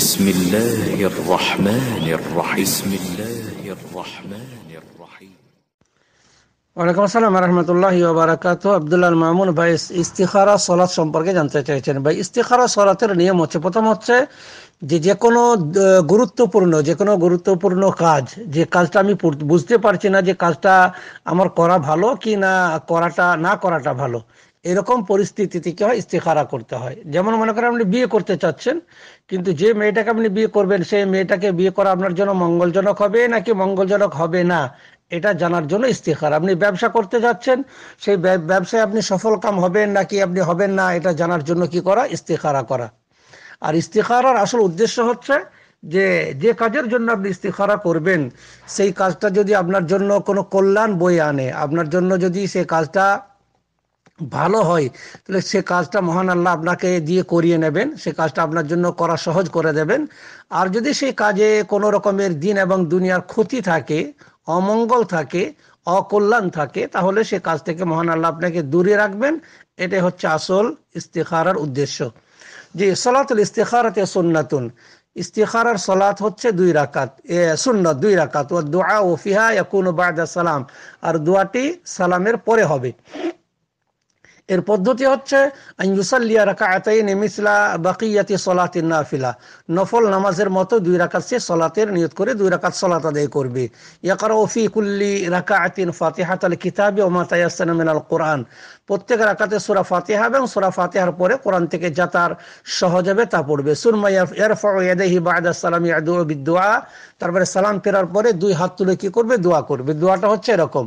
بسم الله الرحمن الرحيم بسم الله الرحمن الرحيم ওয়ালাইকুম আসসালাম রহমতুল্লাহ বারাকাত আবদুল্লাহ মামুন ভাই ইস্তিখারা সলাৎ সম্পর্কে জানতে চাইছেন ভাই ইস্তিখারা সলাতের নিয়ম হচ্ছে প্রথম হচ্ছে যে যে কোনো গুরুত্বপূর্ণ যে কোনো গুরুত্বপূর্ণ কাজ যে কাজটা আমি বুঝতে পারছি না যে কাজটা আমার করা ভালো কি না করাটা না করাটা ভালো এরকম পরিস্থিতি থেকে হয় ইস্তেখারা করতে হয় যেমন মনে করেন আপনি বিয়ে করতে চাচ্ছেন কিন্তু যে মেয়েটাকে আপনি বিয়ে করবেন সেই মেয়েটাকে বিয়ে করা আপনার জন্য মঙ্গলজনক হবে নাকি মঙ্গলজনক হবে না এটা জানার জন্য ইস্তেখার আপনি ব্যবসা করতে যাচ্ছেন সেই ব্যবসায় আপনি সফল কাম হবেন নাকি আপনি হবেন না এটা জানার জন্য কি করা ইস্তেখারা করা আর ইস্তেখারার আসল উদ্দেশ্য হচ্ছে যে যে কাজের জন্য আপনি ইস্তিখারা করবেন সেই কাজটা যদি আপনার জন্য কোনো কল্যাণ বই আনে আপনার জন্য যদি সেই কাজটা ভালো হয় তাহলে সে কাজটা মহান আল্লাহ আপনাকে দিয়ে করিয়ে নেবেন সে কাজটা আপনার জন্য করা সহজ করে দেবেন আর যদি সেই কাজে কোনো রকমের দিন এবং দুনিয়ার ক্ষতি থাকে অমঙ্গল থাকে অকল্যাণ থাকে তাহলে সে কাজ থেকে মহান আল্লাহ আপনাকে দূরে রাখবেন এটা হচ্ছে আসল ইস্তেখারার উদ্দেশ্য যে সলাতুল ইস্তেখারাতে সন্নাতুন ইস্তিখারার সলাত হচ্ছে দুই রাকাত এ সুন্নত দুই রাকাত ও দোয়া ও ফিহা বাদা সালাম আর দোয়াটি সালামের পরে হবে এর পদ্ধতি হচ্ছে নফল নামাজের মতো দুই রাকাত সে সলাতের নিয়ত করে দুই রাকাত সলাত আদায় করবে ইয়াকার ওফি কুল্লি রাকা আতিন ফাতেহাত আল কিতাবি ওমাতায়াসান আল কোরআন প্রত্যেক রাকাতে সুরা ফাতেহা এবং সুরা ফাতেহার পরে কোরআন থেকে যাতার তার সহজ হবে তা পড়বে সুরমাইয়াহি সালাম ইয়াদু তারপরে সালাম ফেরার পরে দুই হাত তুলে কি করবে দোয়া করবে দোয়াটা হচ্ছে এরকম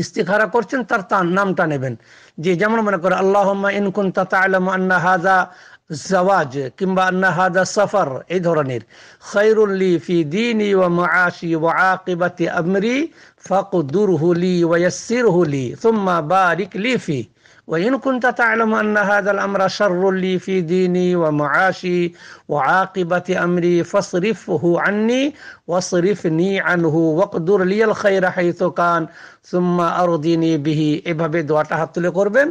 ইস্তিখারা করছেন তার তার নামটা নেবেন যে যেমন মনে করে আল্লাহ ইনকুন তাতালাম আন্না হাজা জাওয়াজ কিংবা আন্না হাজা সফর এই ধরনের খৈরুল খৈরুল্লি ফি দিনি ও মাআশি ওয়া আকিবাতি আমরি ফাকদুরহু লি ওয়া ইয়াসসিরহু লি সুম্মা বারিক লি ফি وإن كنت تعلم أن هذا الأمر شر لي في ديني ومعاشي وعاقبة أمري فاصرفه عني واصرفني عنه واقدر لي الخير حيث كان ثم أرضني به এভাবে দোয়াটা হাত তুলে করবেন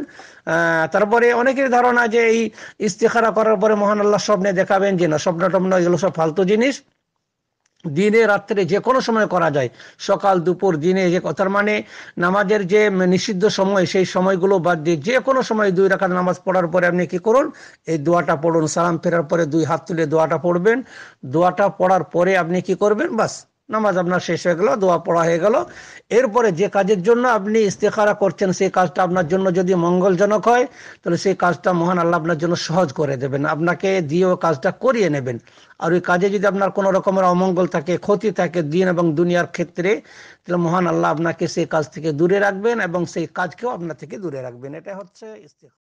তারপরে অনেকের ধারণা যে এই ইস্তিখারা করার পরে মহান আল্লাহ স্বপ্নে দেখাবেন যে না স্বপ্ন টপ্ন এগুলো সব ফালতু জিনিস দিনে রাত্রে যে কোনো সময় করা যায় সকাল দুপুর দিনে যে তার মানে নামাজের যে নিষিদ্ধ সময় সেই সময়গুলো বাদ দিয়ে যে কোনো সময় দুই রাখার নামাজ পড়ার পরে আপনি কি করুন এই দোয়াটা পড়ুন সালাম ফেরার পরে দুই হাত তুলে দোয়াটা পড়বেন দোয়াটা পড়ার পরে আপনি কি করবেন বাস নামাজ আপনার শেষ হয়ে গেল দোয়া পড়া হয়ে গেল এরপরে যে কাজের জন্য আপনি ইস্তেখারা করছেন সেই কাজটা আপনার জন্য যদি মঙ্গলজনক হয় তাহলে সেই কাজটা মহান আল্লাহ আপনার জন্য সহজ করে দেবেন আপনাকে দিয়ে ও কাজটা করিয়ে নেবেন আর ওই কাজে যদি আপনার কোনো রকমের অমঙ্গল থাকে ক্ষতি থাকে দিন এবং দুনিয়ার ক্ষেত্রে তাহলে মহান আল্লাহ আপনাকে সেই কাজ থেকে দূরে রাখবেন এবং সেই কাজকেও আপনার থেকে দূরে রাখবেন এটা হচ্ছে ইস্তেখার